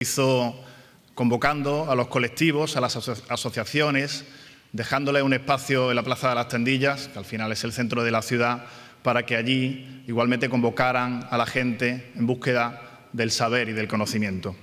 hizo convocando a los colectivos, a las asociaciones, dejándoles un espacio en la Plaza de las Tendillas, que al final es el centro de la ciudad, para que allí igualmente convocaran a la gente en búsqueda del saber y del conocimiento.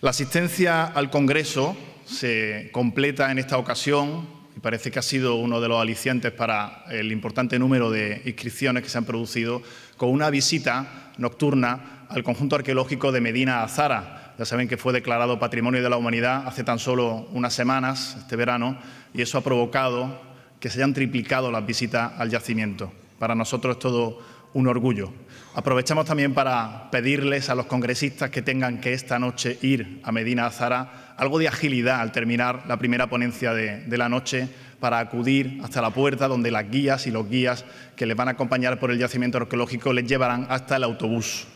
La asistencia al Congreso se completa en esta ocasión y parece que ha sido uno de los alicientes para el importante número de inscripciones que se han producido con una visita nocturna al conjunto arqueológico de Medina Azara, ya saben que fue declarado Patrimonio de la Humanidad hace tan solo unas semanas, este verano, y eso ha provocado que se hayan triplicado las visitas al yacimiento. Para nosotros es todo un orgullo. Aprovechamos también para pedirles a los congresistas que tengan que esta noche ir a Medina Azara algo de agilidad al terminar la primera ponencia de, de, la noche para acudir hasta la puerta donde las guías y los guías que les van a acompañar por el yacimiento arqueológico les llevarán hasta el autobús.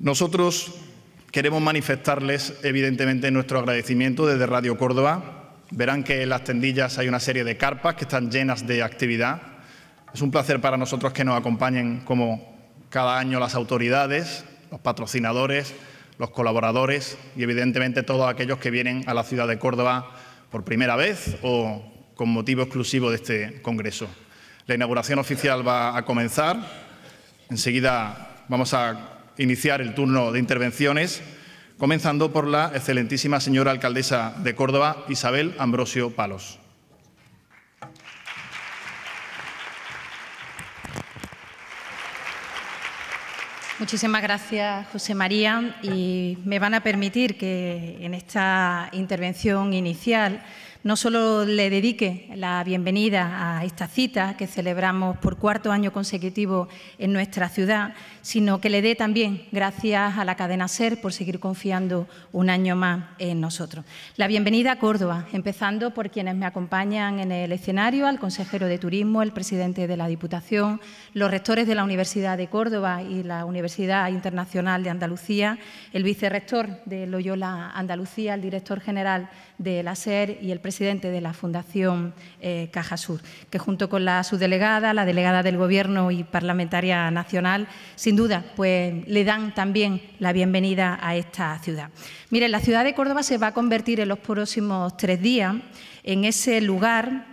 Nosotros queremos manifestarles, evidentemente, nuestro agradecimiento desde Radio Córdoba. Verán que en las tendillas hay una serie de carpas que están llenas de actividad. Es un placer para nosotros que nos acompañen como cada año las autoridades, los patrocinadores, los colaboradores y evidentemente todos aquellos que vienen a la ciudad de Córdoba por primera vez o con motivo exclusivo de este Congreso. La inauguración oficial va a comenzar. Enseguida vamos a iniciar el turno de intervenciones, comenzando por la excelentísima señora alcaldesa de Córdoba, Isabel Ambrosio Palos. Muchísimas gracias, José María. Y me van a permitir que en esta intervención inicial no solo le dedique la bienvenida a esta cita que celebramos por cuarto año consecutivo en nuestra ciudad, sino que le dé también gracias a la cadena SER por seguir confiando un año más en nosotros. La bienvenida a Córdoba, empezando por quienes me acompañan en el escenario, al consejero de Turismo, el presidente de la Diputación, los rectores de la Universidad de Córdoba y la Universidad Internacional de Andalucía, el vicerrector de Loyola Andalucía, el director general de la SER y el presidente de la Fundación eh, Caja Sur, que junto con la subdelegada, la delegada del Gobierno y parlamentaria nacional, sin duda, pues le dan también la bienvenida a esta ciudad. Miren, la ciudad de Córdoba se va a convertir en los próximos tres días en ese lugar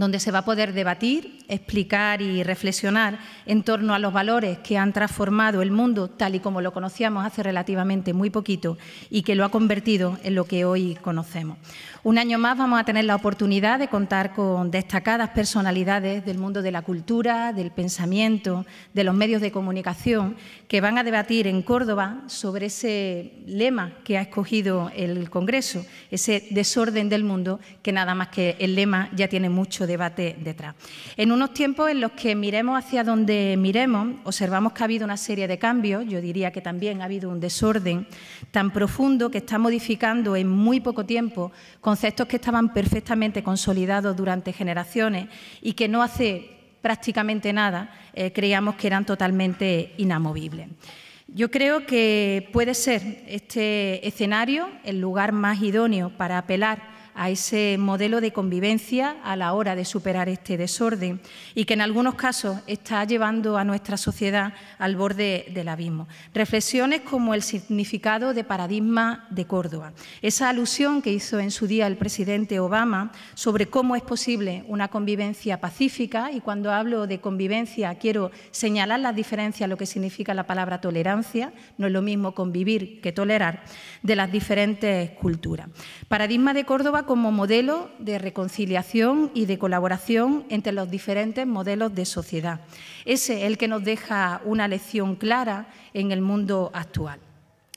donde se va a poder debatir, explicar y reflexionar en torno a los valores que han transformado el mundo tal y como lo conocíamos hace relativamente muy poquito y que lo ha convertido en lo que hoy conocemos. Un año más vamos a tener la oportunidad de contar con destacadas personalidades del mundo de la cultura, del pensamiento, de los medios de comunicación, que van a debatir en Córdoba sobre ese lema que ha escogido el Congreso, ese desorden del mundo, que nada más que el lema ya tiene mucho debate detrás. En unos tiempos en los que miremos hacia donde miremos, observamos que ha habido una serie de cambios, yo diría que también ha habido un desorden tan profundo que está modificando en muy poco tiempo conceptos que estaban perfectamente consolidados durante generaciones y que no hace prácticamente nada eh, creíamos que eran totalmente inamovibles. Yo creo que puede ser este escenario el lugar más idóneo para apelar a ese modelo de convivencia a la hora de superar este desorden y que en algunos casos está llevando a nuestra sociedad al borde del abismo. Reflexiones como el significado de paradigma de Córdoba, esa alusión que hizo en su día el presidente Obama sobre cómo es posible una convivencia pacífica y cuando hablo de convivencia quiero señalar las diferencias, lo que significa la palabra tolerancia, no es lo mismo convivir que tolerar, de las diferentes culturas. Paradigma de Córdoba como modelo de reconciliación y de colaboración entre los diferentes modelos de sociedad. Ese es el que nos deja una lección clara en el mundo actual.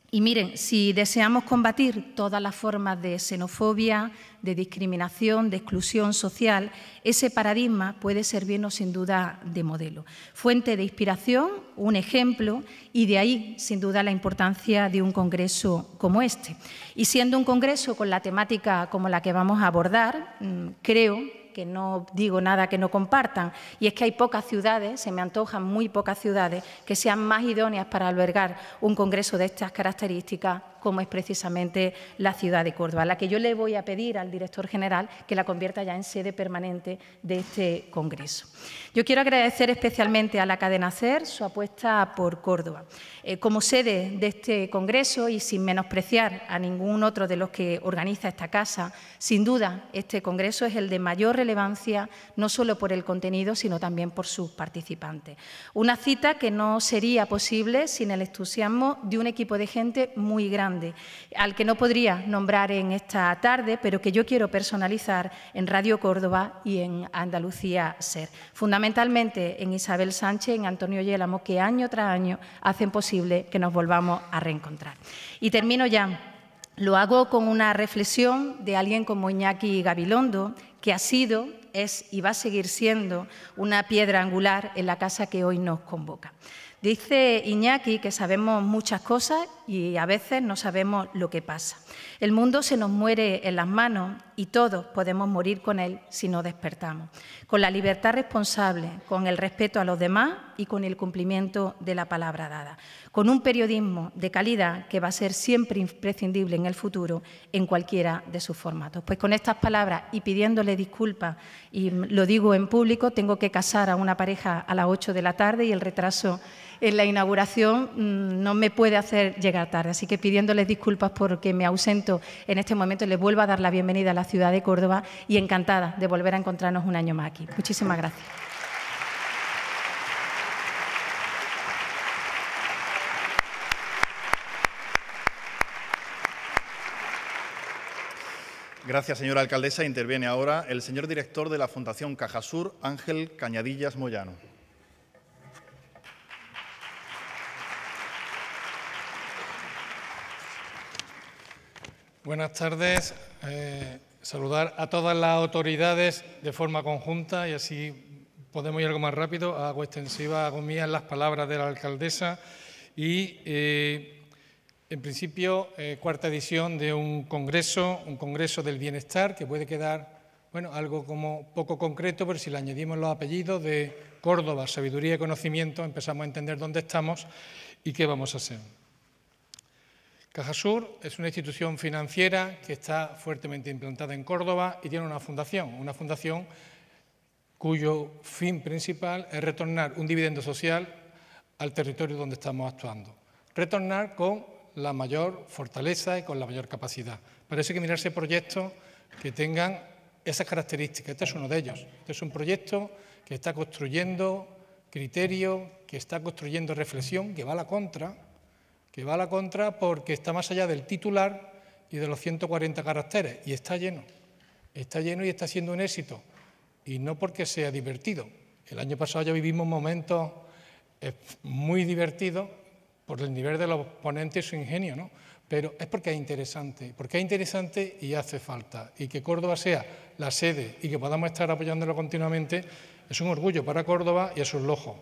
Y miren, si deseamos combatir todas las formas de xenofobia, de discriminación, de exclusión social, ese paradigma puede servirnos sin duda de modelo. Fuente de inspiración, un ejemplo, y de ahí sin duda la importancia de un congreso como este. Y siendo un congreso con la temática como la que vamos a abordar, mm, creo que no digo nada que no compartan, y es que hay pocas ciudades, se me antojan muy pocas ciudades, que sean más idóneas para albergar un congreso de estas características como es precisamente la ciudad de Córdoba, la que yo le voy a pedir al director general que la convierta ya en sede permanente de este Congreso. Yo quiero agradecer especialmente a la cadena CER su apuesta por Córdoba. Eh, como sede de este Congreso y sin menospreciar a ningún otro de los que organiza esta casa, sin duda este Congreso es el de mayor relevancia, no solo por el contenido, sino también por sus participantes. Una cita que no sería posible sin el entusiasmo de un equipo de gente muy grande al que no podría nombrar en esta tarde, pero que yo quiero personalizar en Radio Córdoba y en Andalucía Ser. Fundamentalmente en Isabel Sánchez, en Antonio Yélamo, que año tras año hacen posible que nos volvamos a reencontrar. Y termino ya. Lo hago con una reflexión de alguien como Iñaki Gabilondo, que ha sido, es y va a seguir siendo una piedra angular en la casa que hoy nos convoca. Dice Iñaki que sabemos muchas cosas y a veces no sabemos lo que pasa. El mundo se nos muere en las manos y todos podemos morir con él si no despertamos. Con la libertad responsable, con el respeto a los demás y con el cumplimiento de la palabra dada. Con un periodismo de calidad que va a ser siempre imprescindible en el futuro en cualquiera de sus formatos. Pues con estas palabras y pidiéndole disculpas, y lo digo en público, tengo que casar a una pareja a las 8 de la tarde y el retraso en la inauguración mm, no me puede hacer llegar tarde. Así que pidiéndoles disculpas porque me ausento en este momento, les vuelvo a dar la bienvenida a la ciudad de Córdoba y encantada de volver a encontrarnos un año más aquí. Muchísimas gracias. Gracias, señora alcaldesa. Interviene ahora el señor director de la Fundación Cajasur, Ángel Cañadillas Moyano. Buenas tardes. Eh, saludar a todas las autoridades de forma conjunta y así podemos ir algo más rápido. Hago extensiva, hago mías las palabras de la alcaldesa y, eh, en principio, eh, cuarta edición de un congreso, un congreso del bienestar que puede quedar, bueno, algo como poco concreto, pero si le añadimos los apellidos de Córdoba, sabiduría y conocimiento, empezamos a entender dónde estamos y qué vamos a hacer. Cajasur es una institución financiera que está fuertemente implantada en Córdoba y tiene una fundación, una fundación cuyo fin principal es retornar un dividendo social al territorio donde estamos actuando. Retornar con la mayor fortaleza y con la mayor capacidad. Parece que mirarse proyectos que tengan esas características. Este es uno de ellos. Este es un proyecto que está construyendo criterio, que está construyendo reflexión, que va a la contra que va a la contra porque está más allá del titular y de los 140 caracteres, y está lleno, está lleno y está siendo un éxito, y no porque sea divertido. El año pasado ya vivimos momentos eh, muy divertidos por el nivel de los ponentes y su ingenio, ¿no? pero es porque es interesante, porque es interesante y hace falta. Y que Córdoba sea la sede y que podamos estar apoyándolo continuamente es un orgullo para Córdoba y a sus lojos.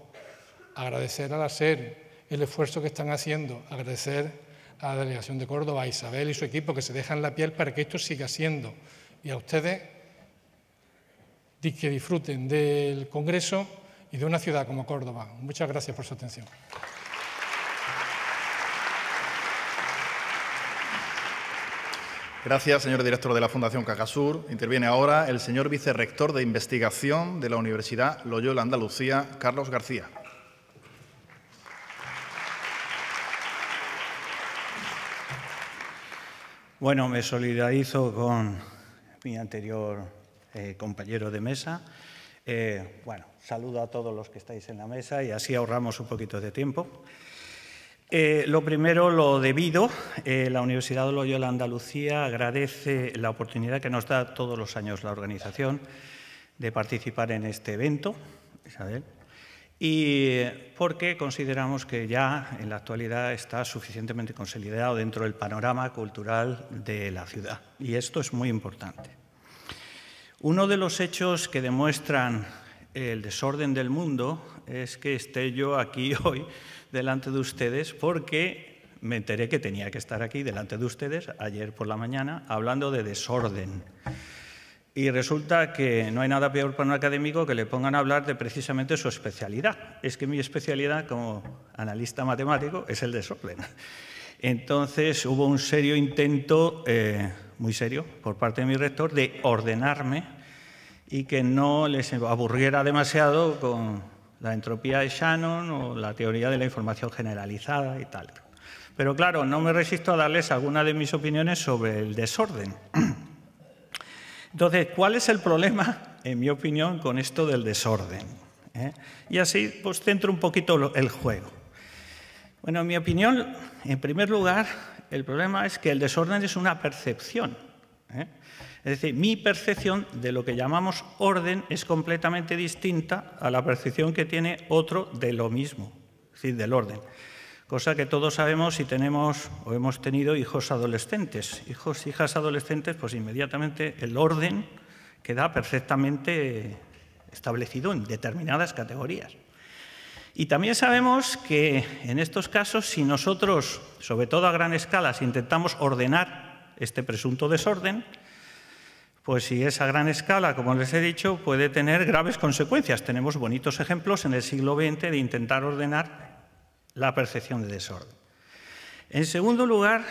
Agradecer a la SER, el esfuerzo que están haciendo, agradecer a la Delegación de Córdoba, a Isabel y su equipo que se dejan la piel para que esto siga siendo. Y a ustedes que disfruten del Congreso y de una ciudad como Córdoba. Muchas gracias por su atención. Gracias, señor director de la Fundación Cacasur. Interviene ahora el señor vicerrector de investigación de la Universidad Loyola Andalucía, Carlos García. Bueno, me solidarizo con mi anterior eh, compañero de mesa. Eh, bueno, saludo a todos los que estáis en la mesa y así ahorramos un poquito de tiempo. Eh, lo primero, lo debido. la Universidad de Loyola Andalucía agradece la oportunidad que nos da todos los años la organización de participar en este evento. Isabel y porque consideramos que ya en la actualidad está suficientemente consolidado dentro del panorama cultural de la ciudad. Y esto es muy importante. Uno de los hechos que demuestran el desorden del mundo es que esté yo aquí hoy delante de ustedes porque me enteré que tenía que estar aquí delante de ustedes ayer por la mañana hablando de desorden. Y resulta que no hay nada peor para un académico que le pongan a hablar de precisamente su especialidad. Es que mi especialidad como analista matemático es el desorden. Entonces hubo un serio intento, eh, muy serio, por parte de mi rector de ordenarme y que no les aburriera demasiado con la entropía de Shannon o la teoría de la información generalizada y tal. Pero claro, no me resisto a darles alguna de mis opiniones sobre el desorden. Entonces, ¿cuál es el problema, en mi opinión, con esto del desorden? ¿Eh? Y así pues centro un poquito el juego. Bueno, en mi opinión, en primer lugar, el problema es que el desorden es una percepción. ¿eh? Es decir, mi percepción de lo que llamamos orden es completamente distinta a la percepción que tiene otro de lo mismo, es decir, del orden cosa que todos sabemos si tenemos o hemos tenido hijos adolescentes. Hijos, hijas adolescentes, pues inmediatamente el orden queda perfectamente establecido en determinadas categorías. Y también sabemos que en estos casos, si nosotros, sobre todo a gran escala, si intentamos ordenar este presunto desorden, pues si es a gran escala, como les he dicho, puede tener graves consecuencias. Tenemos bonitos ejemplos en el siglo XX de intentar ordenar la percepción de desorden. En segundo lugar,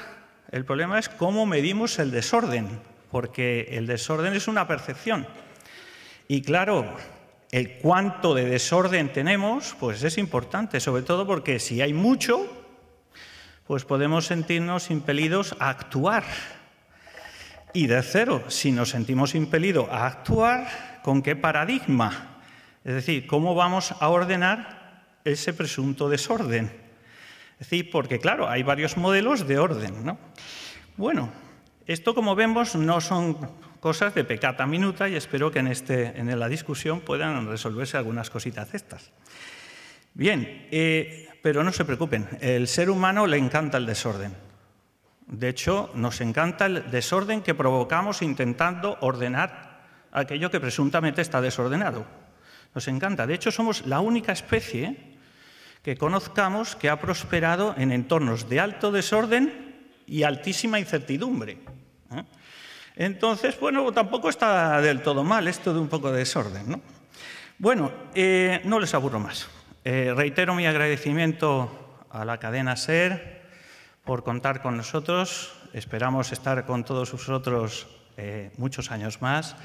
el problema es cómo medimos el desorden, porque el desorden es una percepción. Y claro, el cuánto de desorden tenemos, pues es importante, sobre todo porque si hay mucho, pues podemos sentirnos impelidos a actuar. Y de cero, si nos sentimos impelidos a actuar, ¿con qué paradigma? Es decir, ¿cómo vamos a ordenar ese presunto desorden. Es decir, porque claro, hay varios modelos de orden. ¿no? Bueno, esto como vemos no son cosas de pecata minuta y espero que en, este, en la discusión puedan resolverse algunas cositas estas. Bien, eh, pero no se preocupen, el ser humano le encanta el desorden. De hecho, nos encanta el desorden que provocamos intentando ordenar aquello que presuntamente está desordenado. Nos encanta. De hecho, somos la única especie que conozcamos que ha prosperado en entornos de alto desorden y altísima incertidumbre. ¿eh? Entonces, bueno, tampoco está del todo mal esto de un poco de desorden. Bueno, eh, no les aburro más. Eh, reitero mi agradecimiento a la cadena SER por contar con nosotros. Esperamos estar con todos vosotros muchos años más.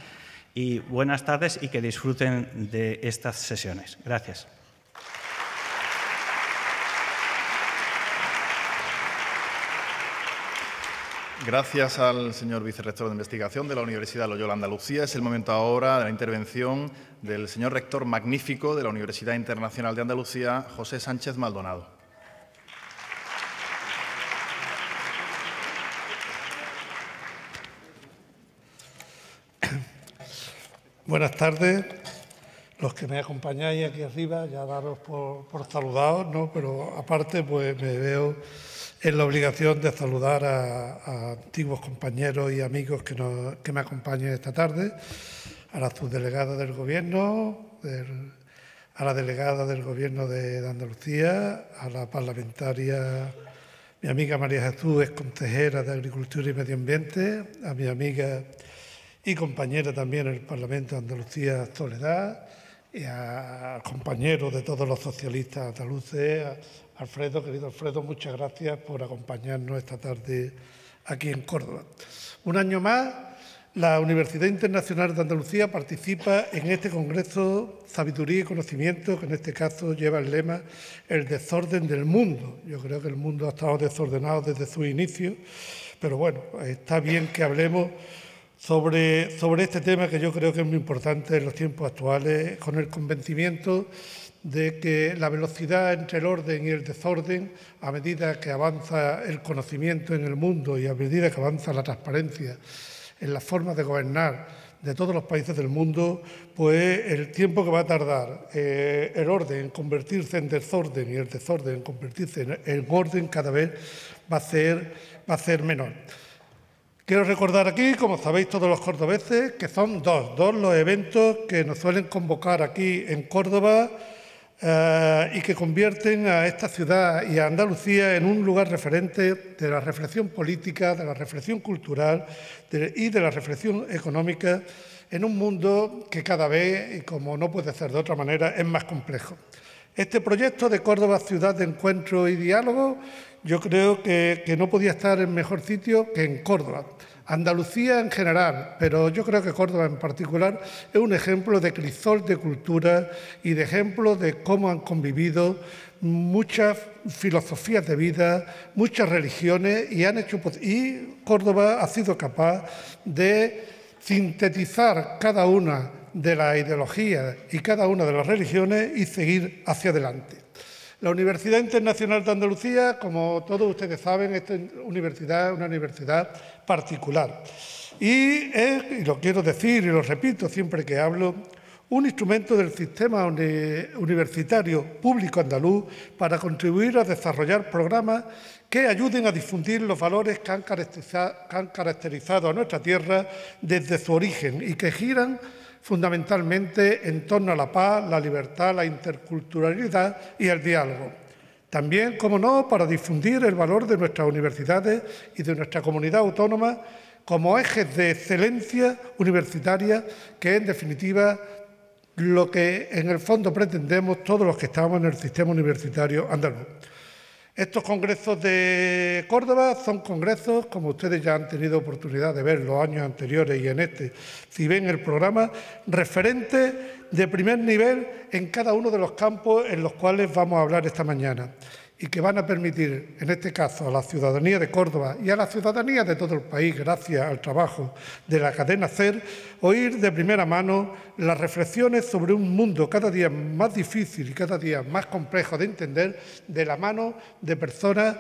Y buenas tardes y que disfruten de estas sesiones. Gracias. Gracias al señor vicerrector de Investigación de la Universidad Loyola Andalucía. Es el momento ahora de la intervención del señor rector magnífico de la Universidad Internacional de Andalucía, José Sánchez Maldonado. Buenas tardes. Los que me acompañáis aquí arriba, ya daros por, saludados, ¿no? pero aparte pues me veo es la obligación de saludar a, antiguos compañeros y amigos que, me acompañan esta tarde, a la subdelegada del Gobierno, a la delegada del Gobierno de, Andalucía, a la parlamentaria, mi amiga María Jesús, es consejera de Agricultura y Medio Ambiente, a mi amiga y compañera también en el Parlamento de Andalucía, Soledad, y a compañeros de todos los socialistas andaluces. Alfredo, querido Alfredo, muchas gracias por acompañarnos esta tarde aquí en Córdoba. Un año más, la Universidad Internacional de Andalucía participa en este Congreso Sabiduría y Conocimiento, que en este caso lleva el lema El desorden del mundo. Yo creo que el mundo ha estado desordenado desde su inicio, pero bueno, está bien que hablemos sobre, este tema que yo creo que es muy importante en los tiempos actuales, con el convencimiento de que la velocidad entre el orden y el desorden, a medida que avanza el conocimiento en el mundo y a medida que avanza la transparencia en las formas de gobernar de todos los países del mundo, pues el tiempo que va a tardar eh, el orden en convertirse en desorden y el desorden en convertirse en, orden cada vez va a ser menor. Quiero recordar aquí, como sabéis todos los cordobeses, que son dos, dos los eventos que nos suelen convocar aquí en Córdoba eh, y que convierten a esta ciudad y a Andalucía en un lugar referente de la reflexión política, de la reflexión cultural y de la reflexión económica en un mundo que cada vez, y como no puede ser de otra manera, es más complejo. Este proyecto de Córdoba Ciudad de Encuentro y Diálogo yo creo que, no podía estar en mejor sitio que en Córdoba. Andalucía en general, pero yo creo que Córdoba en particular es un ejemplo de crisol de cultura y de ejemplo de cómo han convivido muchas filosofías de vida, muchas religiones y han hecho y Córdoba ha sido capaz de sintetizar cada una de la ideología y cada una de las religiones y seguir hacia adelante. La Universidad Internacional de Andalucía, como todos ustedes saben, esta universidad es una universidad particular. Y es, y lo quiero decir y lo repito siempre que hablo, un instrumento del sistema universitario público andaluz para contribuir a desarrollar programas que ayuden a difundir los valores que han caracterizado a nuestra tierra desde su origen y que giran fundamentalmente en torno a la paz, la libertad, la interculturalidad y el diálogo. También, como no, para difundir el valor de nuestras universidades y de nuestra comunidad autónoma como ejes de excelencia universitaria, que en definitiva lo que en el fondo pretendemos todos los que estamos en el sistema universitario andaluz. Estos congresos de Córdoba son congresos, como ustedes ya han tenido oportunidad de ver los años anteriores y en este, si ven el programa, referentes de primer nivel en cada uno de los campos en los cuales vamos a hablar esta mañana y que van a permitir, en este caso, a la ciudadanía de Córdoba y a la ciudadanía de todo el país, gracias al trabajo de la cadena CER, oír de primera mano las reflexiones sobre un mundo cada día más difícil y cada día más complejo de entender de la mano de personas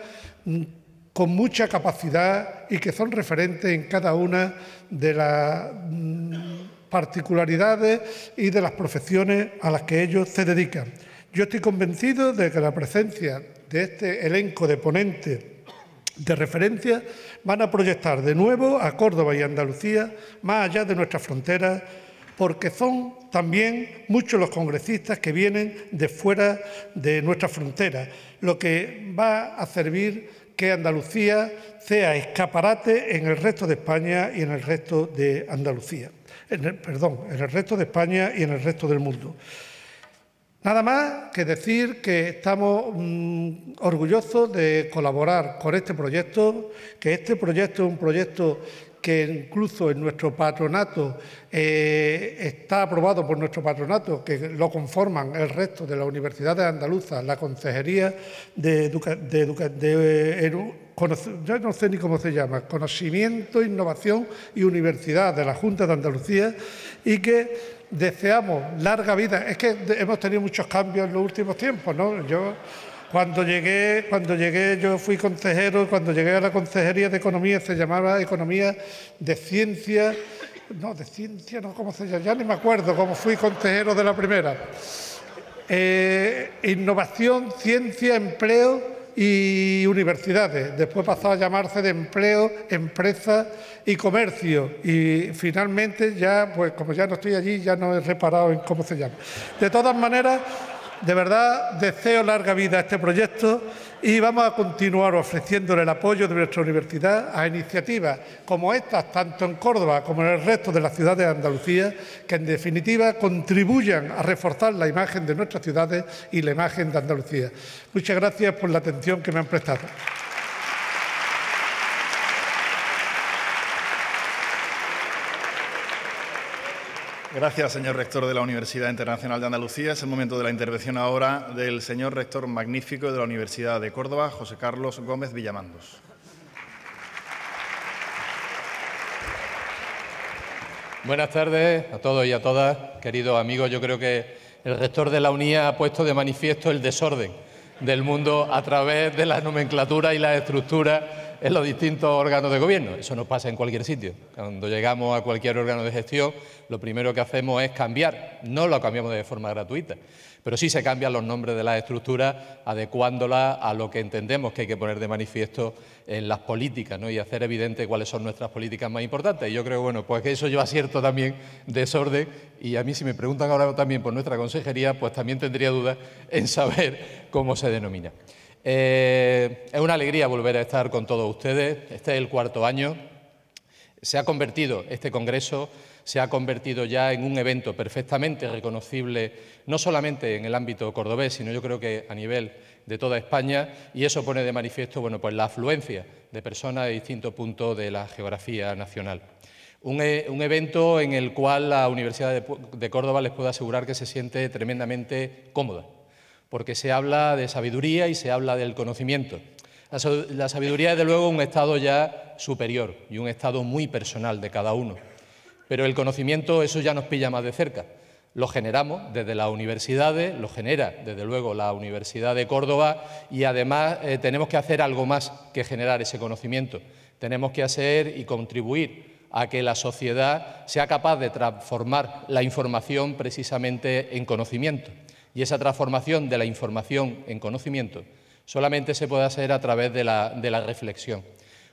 con mucha capacidad y que son referentes en cada una de las mm, particularidades y de las profesiones a las que ellos se dedican. Yo estoy convencido de que la presencia de este elenco de ponentes de referencia van a proyectar de nuevo a Córdoba y Andalucía más allá de nuestras fronteras, porque son también muchos los congresistas que vienen de fuera de nuestras fronteras, lo que va a servir que Andalucía sea escaparate en el resto de España y en el resto de Andalucía, perdón, en el resto de España y en el resto del mundo. Nada más que decir que estamos mm, orgullosos de colaborar con este proyecto, que este proyecto es un proyecto que incluso en nuestro patronato eh, está aprobado por nuestro patronato, que lo conforman el resto de la Consejería de, Andaluza, la Consejería de eh, no sé ni cómo se llama, Conocimiento, Innovación y Universidad de la Junta de Andalucía, y que deseamos larga vida. Es que hemos tenido muchos cambios en los últimos tiempos, ¿no? Yo cuando llegué, cuando llegué, yo fui consejero, cuando llegué a la Consejería de Economía se llamaba Economía de Ciencia, no, de Ciencia, no, ¿cómo se llama? Ya ni me acuerdo cómo fui consejero de la primera. Eh, innovación, Ciencia, Empleo y universidades. Después pasó a llamarse de empleo, empresa y comercio. Y finalmente ya, pues como ya no estoy allí, ya no he reparado en cómo se llama. De todas maneras... De verdad, deseo larga vida a este proyecto y vamos a continuar ofreciéndole el apoyo de nuestra universidad a iniciativas como estas, tanto en Córdoba como en el resto de las ciudades de Andalucía, que en definitiva contribuyan a reforzar la imagen de nuestras ciudades y la imagen de Andalucía. Muchas gracias por la atención que me han prestado. Gracias, señor rector de la Universidad Internacional de Andalucía. Es el momento de la intervención ahora del señor rector magnífico de la Universidad de Córdoba, José Carlos Gómez Villamandos. Buenas tardes a todos y a todas, queridos amigos. Yo creo que el rector de la UNIA ha puesto de manifiesto el desorden del mundo a través de la nomenclatura y la estructura en los distintos órganos de gobierno. Eso nos pasa en cualquier sitio. Cuando llegamos a cualquier órgano de gestión, lo primero que hacemos es cambiar. No lo cambiamos de forma gratuita, pero sí se cambian los nombres de las estructuras, adecuándolas a lo que entendemos que hay que poner de manifiesto en las políticas ¿no? y hacer evidente cuáles son nuestras políticas más importantes. Y yo creo, bueno, pues que eso yo acierto también desorden y a mí si me preguntan ahora también por nuestra consejería, pues también tendría dudas en saber cómo se denomina. Eh, es una alegría volver a estar con todos ustedes. Este es el cuarto año. Se ha convertido este Congreso, se ha convertido ya en un evento perfectamente reconocible, no solamente en el ámbito cordobés, sino yo creo que a nivel de toda España, y eso pone de manifiesto bueno, pues la afluencia de personas de distintos puntos de la geografía nacional. Un, e, evento en el cual la Universidad de, de Córdoba les puedo asegurar que se siente tremendamente cómoda porque se habla de sabiduría y se habla del conocimiento. La sabiduría es, de luego, un estado ya superior y un estado muy personal de cada uno. Pero el conocimiento, eso ya nos pilla más de cerca. Lo generamos desde las universidades, lo genera desde luego la Universidad de Córdoba y además eh, tenemos que hacer algo más que generar ese conocimiento. Tenemos que hacer y contribuir a que la sociedad sea capaz de transformar la información precisamente en conocimiento y esa transformación de la información en conocimiento solamente se puede hacer a través de la, de la reflexión.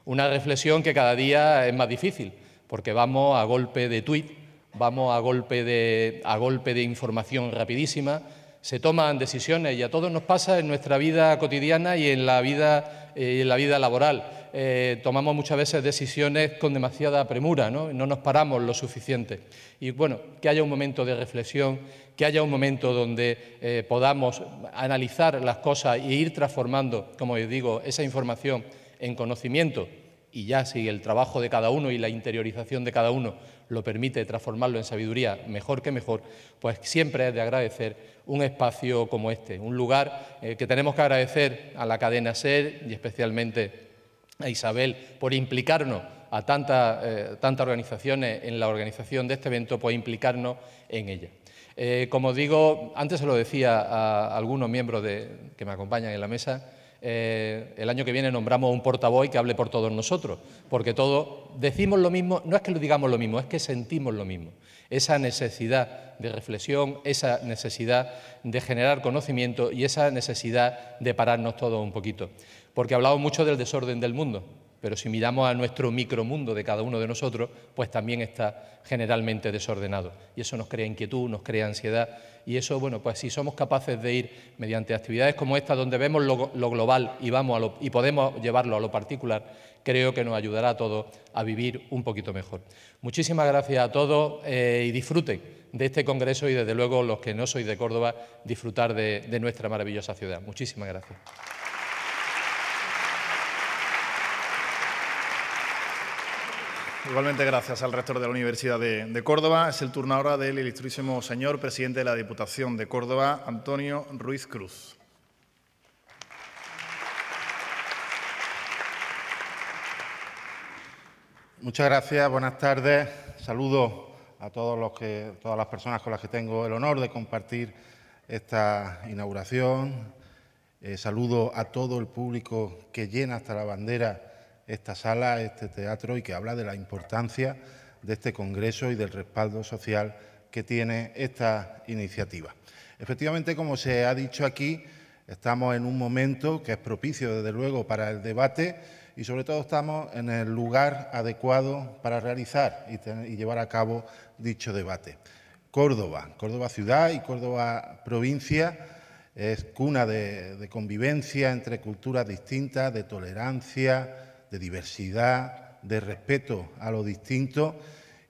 Una reflexión que cada día es más difícil, porque vamos a golpe de tweet, vamos a golpe de, a golpe de información rapidísima, se toman decisiones y a todos nos pasa en nuestra vida cotidiana y en la vida, eh, en la vida laboral. Eh, tomamos muchas veces decisiones con demasiada premura, ¿no? no nos paramos lo suficiente. Y bueno, que haya un momento de reflexión que haya un momento donde eh, podamos analizar las cosas e ir transformando, como yo digo, esa información en conocimiento y ya si el trabajo de cada uno y la interiorización de cada uno lo permite transformarlo en sabiduría mejor que mejor, pues siempre es de agradecer un espacio como este, un lugar eh, que tenemos que agradecer a la cadena SER y especialmente a Isabel por implicarnos a tantas eh, organizaciones en la organización de este evento, por implicarnos en ella. Eh, como digo, antes se lo decía a algunos miembros de, que me acompañan en la mesa, eh, el año que viene nombramos un portavoz que hable por todos nosotros, porque todos decimos lo mismo, no es que lo digamos lo mismo, es que sentimos lo mismo. Esa necesidad de reflexión, esa necesidad de generar conocimiento y esa necesidad de pararnos todos un poquito. Porque hablado mucho del desorden del mundo, pero si miramos a nuestro micromundo de cada uno de nosotros, pues también está generalmente desordenado. Y eso nos crea inquietud, nos crea ansiedad. Y eso, bueno, pues si somos capaces de ir mediante actividades como esta, donde vemos lo, global y, vamos y podemos llevarlo a lo particular, creo que nos ayudará a todos a vivir un poquito mejor. Muchísimas gracias a todos eh, y disfruten de este congreso y desde luego los que no sois de Córdoba, disfrutar de nuestra maravillosa ciudad. Muchísimas gracias. Igualmente gracias al rector de la Universidad de, Córdoba. Es el turno ahora del ilustrísimo señor presidente de la Diputación de Córdoba, Antonio Ruiz Cruz. Muchas gracias, buenas tardes. Saludo a todos los que, todas las personas con las que tengo el honor de compartir esta inauguración. Eh, saludo a todo el público que llena hasta la bandera esta sala, este teatro y que habla de la importancia de este Congreso y del respaldo social que tiene esta iniciativa. Efectivamente, como se ha dicho aquí, estamos en un momento que es propicio, desde luego, para el debate y sobre todo estamos en el lugar adecuado para realizar y, llevar a cabo dicho debate. Córdoba, Córdoba ciudad y Córdoba provincia es cuna de convivencia entre culturas distintas, de tolerancia, de diversidad, de respeto a lo distinto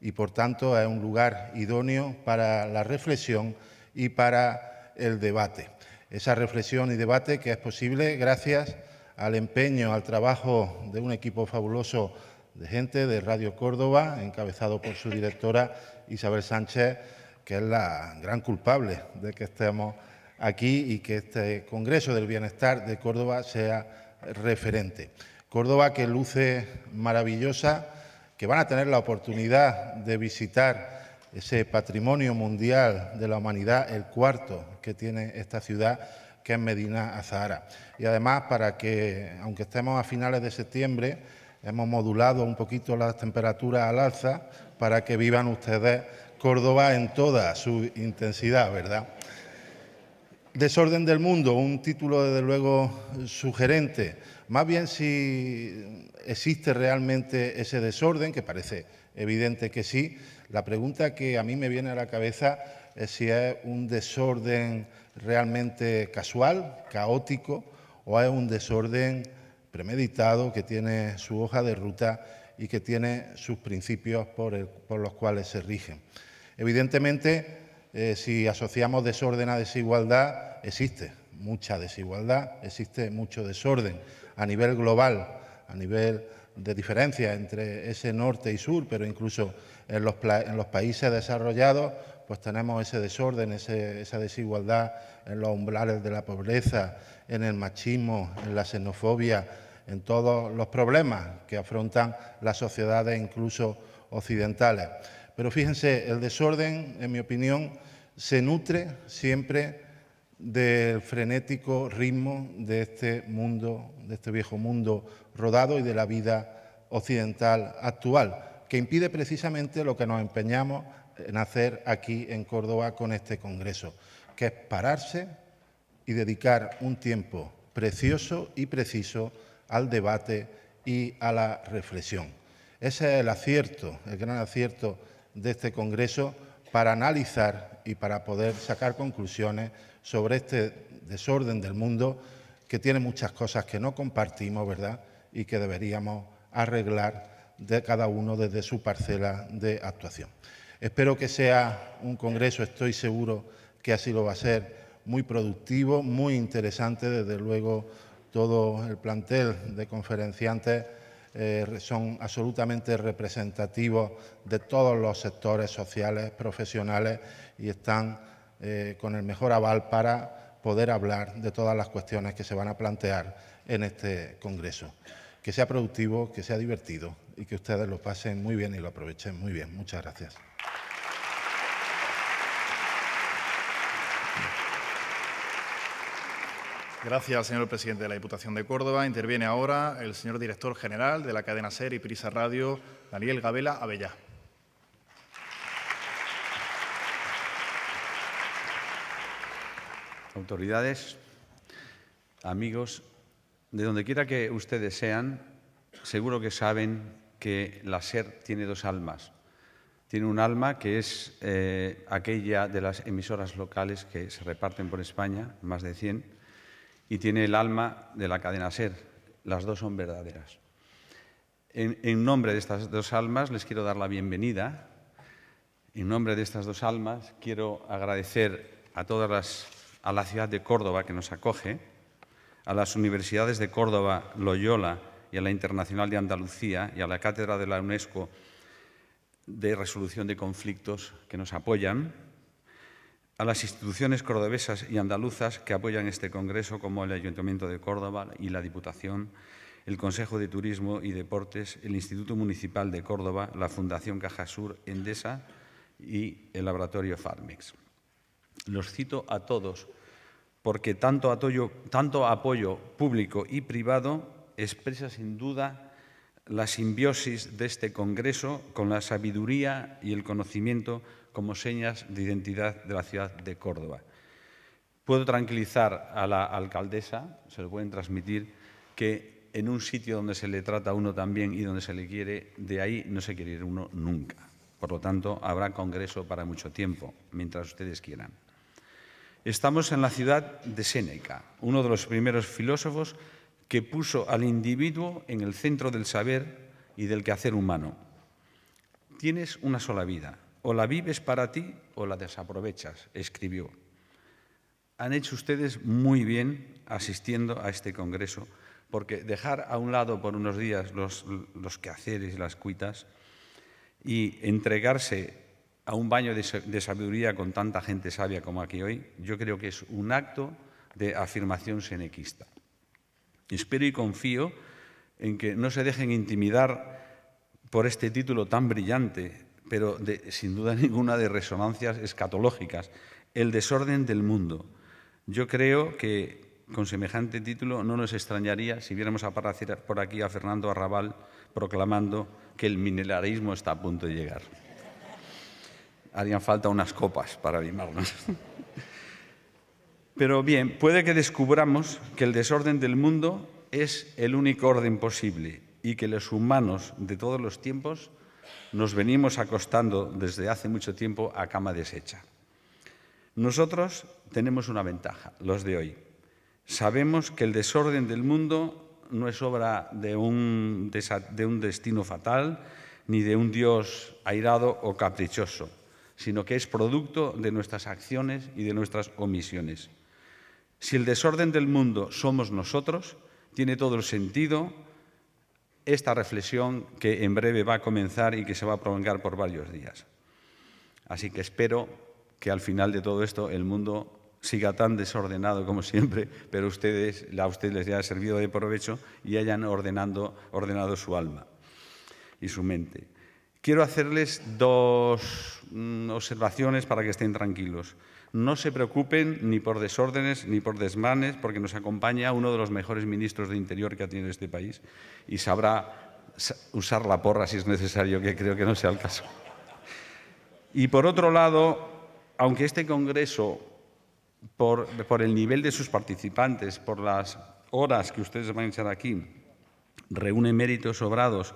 y por tanto es un lugar idóneo para la reflexión y para el debate. Esa reflexión y debate que es posible gracias al empeño, al trabajo de un equipo fabuloso de gente de Radio Córdoba, encabezado por su directora Isabel Sánchez, que es la gran culpable de que estemos aquí y que este Congreso del Bienestar de Córdoba sea referente. Córdoba que luce maravillosa, que van a tener la oportunidad de visitar ese patrimonio mundial de la humanidad, el cuarto que tiene esta ciudad, que es Medina Azahara. Y además, para que, aunque estemos a finales de septiembre, hemos modulado un poquito las temperaturas al alza para que vivan ustedes Córdoba en toda su intensidad, ¿verdad? Desorden del mundo, un título desde luego sugerente. Más bien si existe realmente ese desorden, que parece evidente que sí, la pregunta que a mí me viene a la cabeza es si es un desorden realmente casual, caótico, o es un desorden premeditado que tiene su hoja de ruta y que tiene sus principios por, por los cuales se rigen. Evidentemente, eh, si asociamos desorden a desigualdad, existe mucha desigualdad, existe mucho desorden a nivel global, a nivel de diferencia entre ese norte y sur, pero incluso en los, países desarrollados pues tenemos ese desorden, esa desigualdad en los umbrales de la pobreza, en el machismo, en la xenofobia, en todos los problemas que afrontan las sociedades incluso occidentales. Pero fíjense, el desorden, en mi opinión, se nutre siempre del frenético ritmo de este mundo, de este viejo mundo rodado y de la vida occidental actual, que impide precisamente lo que nos empeñamos en hacer aquí en Córdoba con este Congreso, que es pararse y dedicar un tiempo precioso y preciso al debate y a la reflexión. Ese es el acierto, el gran acierto de este Congreso para analizar y para poder sacar conclusiones sobre este desorden del mundo que tiene muchas cosas que no compartimos, ¿verdad? Y que deberíamos arreglar de cada uno desde su parcela de actuación. Espero que sea un congreso, estoy seguro que así lo va a ser, muy productivo, muy interesante, desde luego todo el plantel de conferenciantes eh, son absolutamente representativos de todos los sectores sociales, profesionales y están eh, con el mejor aval para poder hablar de todas las cuestiones que se van a plantear en este Congreso. Que sea productivo, que sea divertido y que ustedes lo pasen muy bien y lo aprovechen muy bien. Muchas gracias. Gracias, señor presidente de la Diputación de Córdoba. Interviene ahora el señor director general de la cadena SER y Prisa Radio, Daniel Gabela Abellá. Autoridades, amigos, de donde quiera que ustedes sean, seguro que saben que la SER tiene dos almas. Tiene un alma que es eh, aquella de las emisoras locales que se reparten por España, más de 100, y tiene el alma de la cadena ser. Las dos son verdaderas. En, nombre de estas dos almas les quiero dar la bienvenida. En nombre de estas dos almas quiero agradecer a todas las, a la ciudad de Córdoba que nos acoge, a las universidades de Córdoba, Loyola y a la Internacional de Andalucía y a la Cátedra de la UNESCO de Resolución de Conflictos que nos apoyan a las instituciones cordobesas y andaluzas que apoyan este Congreso, como el Ayuntamiento de Córdoba y la Diputación, el Consejo de Turismo y Deportes, el Instituto Municipal de Córdoba, la Fundación Cajasur Endesa y el Laboratorio Farmex. Los cito a todos porque tanto, tanto apoyo público y privado expresa sin duda la simbiosis de este Congreso con la sabiduría y el conocimiento como señas de identidad de la ciudad de Córdoba. Puedo tranquilizar a la alcaldesa, se lo pueden transmitir, que en un sitio donde se le trata a uno también y donde se le quiere, de ahí no se quiere ir uno nunca. Por lo tanto, habrá congreso para mucho tiempo, mientras ustedes quieran. Estamos en la ciudad de Séneca, uno de los primeros filósofos que puso al individuo en el centro del saber y del quehacer humano. Tienes una sola vida, o la vives para ti o la desaprovechas, escribió. Han hecho ustedes muy bien asistiendo a este Congreso, porque dejar a un lado por unos días los, quehaceres y las cuitas y entregarse a un baño de sabiduría con tanta gente sabia como aquí hoy, yo creo que es un acto de afirmación senequista. Espero y confío en que no se dejen intimidar por este título tan brillante pero sin duda ninguna de resonancias escatológicas, el desorden del mundo. Yo creo que con semejante título no nos extrañaría si viéramos aparecer por aquí a Fernando Arrabal proclamando que el mineralismo está a punto de llegar. Harían falta unas copas para animarnos. Pero bien, puede que descubramos que el desorden del mundo es el único orden posible y que los humanos de todos los tiempos nos venimos acostando desde hace mucho tiempo a cama deshecha. Nosotros tenemos una ventaja, los de hoy. Sabemos que el desorden del mundo no es obra de un, destino fatal ni de un Dios airado o caprichoso, sino que es producto de nuestras acciones y de nuestras omisiones. Si el desorden del mundo somos nosotros, tiene todo el sentido esta reflexión que en breve va a comenzar y que se va a prolongar por varios días. Así que espero que al final de todo esto el mundo siga tan desordenado como siempre, pero ustedes, a ustedes les haya servido de provecho y hayan ordenando, ordenado su alma y su mente. Quiero hacerles dos mm, observaciones para que estén tranquilos. No se preocupen ni por desórdenes ni por desmanes, porque nos acompaña uno de los mejores ministros de Interior que ha tenido este país y sabrá usar la porra si es necesario, que creo que no sea el caso. Y por otro lado, aunque este Congreso, por, por el nivel de sus participantes, por las horas que ustedes van a echar aquí, reúne méritos sobrados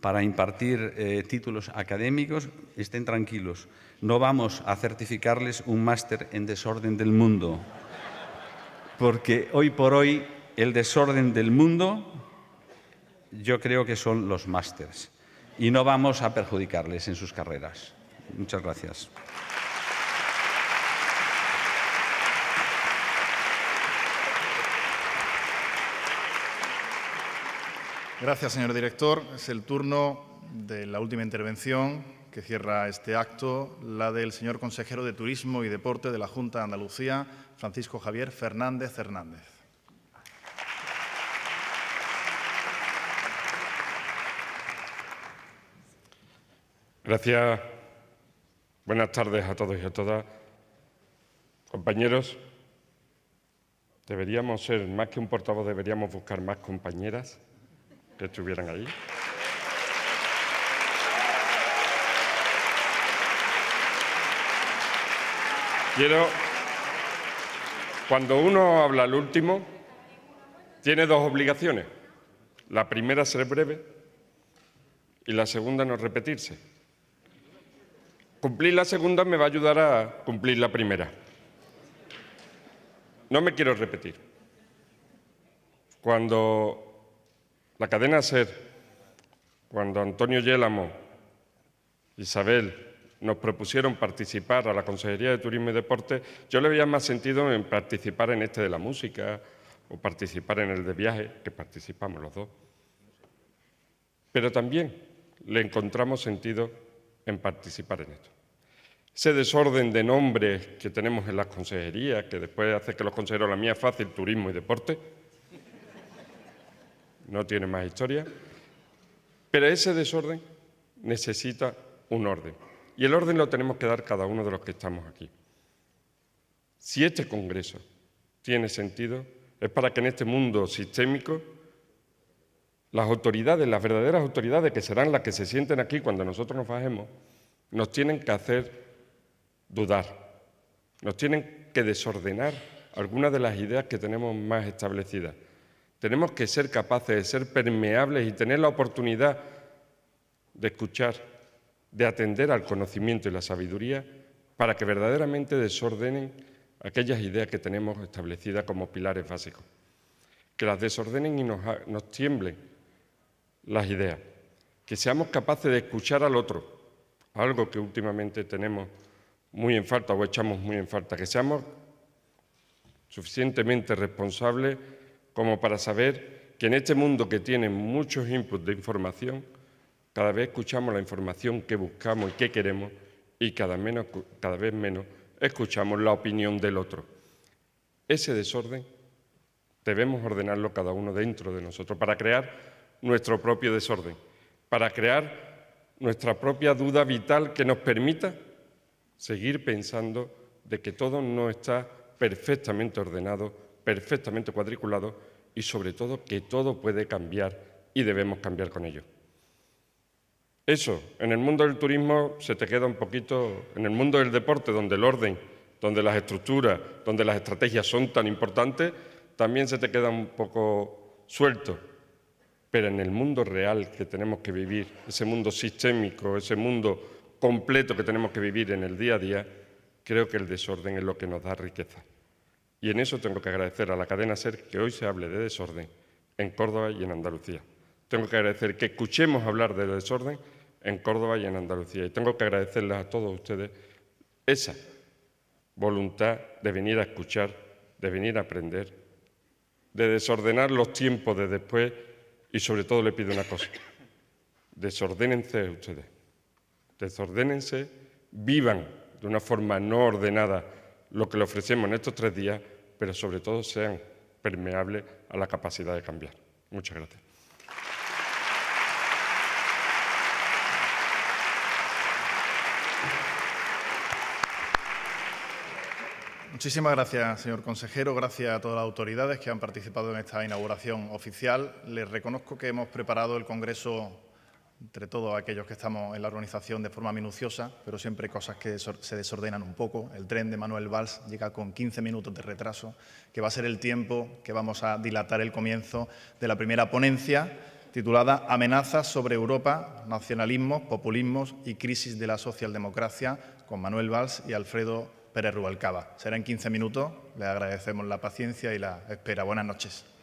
para impartir eh, títulos académicos, estén tranquilos, no vamos a certificarles un máster en desorden del mundo, porque hoy por hoy el desorden del mundo yo creo que son los másters y no vamos a perjudicarles en sus carreras. Muchas gracias. Gracias, señor director. Es el turno de la última intervención que cierra este acto, la del señor consejero de Turismo y Deporte de la Junta de Andalucía, Francisco Javier Fernández Hernández. Gracias. Buenas tardes a todos y a todas. Compañeros, deberíamos ser más que un portavoz, deberíamos buscar más compañeras que estuvieran ahí. Quiero, cuando uno habla al último, tiene dos obligaciones. La primera ser breve y la segunda no repetirse. Cumplir la segunda me va a ayudar a cumplir la primera. No me quiero repetir. Cuando la cadena SER, cuando Antonio Yélamo, Isabel, nos propusieron participar a la Consejería de Turismo y Deporte, yo le veía más sentido en participar en este de la música o participar en el de viaje, que participamos los dos. Pero también le encontramos sentido en participar en esto. Ese desorden de nombres que tenemos en las consejerías, que después hace que los consejeros, la mía es fácil, turismo y deporte, no tiene más historia, pero ese desorden necesita un orden. Y el orden lo tenemos que dar cada uno de los que estamos aquí. Si este Congreso tiene sentido, es para que en este mundo sistémico las autoridades, las verdaderas autoridades, que serán las que se sienten aquí cuando nosotros nos bajemos, nos tienen que hacer dudar, nos tienen que desordenar algunas de las ideas que tenemos más establecidas. Tenemos que ser capaces de ser permeables y tener la oportunidad de escuchar, de atender al conocimiento y la sabiduría para que verdaderamente desordenen aquellas ideas que tenemos establecidas como pilares básicos. Que las desordenen y nos, tiemblen las ideas. Que seamos capaces de escuchar al otro, algo que últimamente tenemos muy en falta o echamos muy en falta. Que seamos suficientemente responsables como para saber que en este mundo que tiene muchos inputs de información, cada vez escuchamos la información que buscamos y que queremos y cada, vez menos escuchamos la opinión del otro. Ese desorden debemos ordenarlo cada uno dentro de nosotros para crear nuestro propio desorden, para crear nuestra propia duda vital que nos permita seguir pensando de que todo no está perfectamente ordenado, perfectamente cuadriculado y sobre todo que todo puede cambiar y debemos cambiar con ello. Eso, en el mundo del turismo se te queda un poquito, en el mundo del deporte, donde el orden, donde las estructuras, donde las estrategias son tan importantes, también se te queda un poco suelto. Pero en el mundo real que tenemos que vivir, ese mundo sistémico, ese mundo completo que tenemos que vivir en el día a día, creo que el desorden es lo que nos da riqueza. Y en eso tengo que agradecer a la cadena SER que hoy se hable de desorden en Córdoba y en Andalucía. Tengo que agradecer que escuchemos hablar de desorden en Córdoba y en Andalucía. Y tengo que agradecerles a todos ustedes esa voluntad de venir a escuchar, de venir a aprender, de desordenar los tiempos de después y sobre todo le pido una cosa, desordénense ustedes, desordénense, vivan de una forma no ordenada lo que le ofrecemos en estos tres días, pero sobre todo sean permeables a la capacidad de cambiar. Muchas gracias. Muchísimas gracias, señor consejero. Gracias a todas las autoridades que han participado en esta inauguración oficial. Les reconozco que hemos preparado el Congreso entre todos aquellos que estamos en la organización de forma minuciosa, pero siempre cosas que se desordenan un poco. El tren de Manuel Valls llega con 15 minutos de retraso, que va a ser el tiempo que vamos a dilatar el comienzo de la primera ponencia titulada Amenazas sobre Europa, nacionalismos, populismos y crisis de la socialdemocracia, con Manuel Valls y Alfredo Pérez Rubalcaba. Será en 15 minutos, le agradecemos la paciencia y la espera. Buenas noches.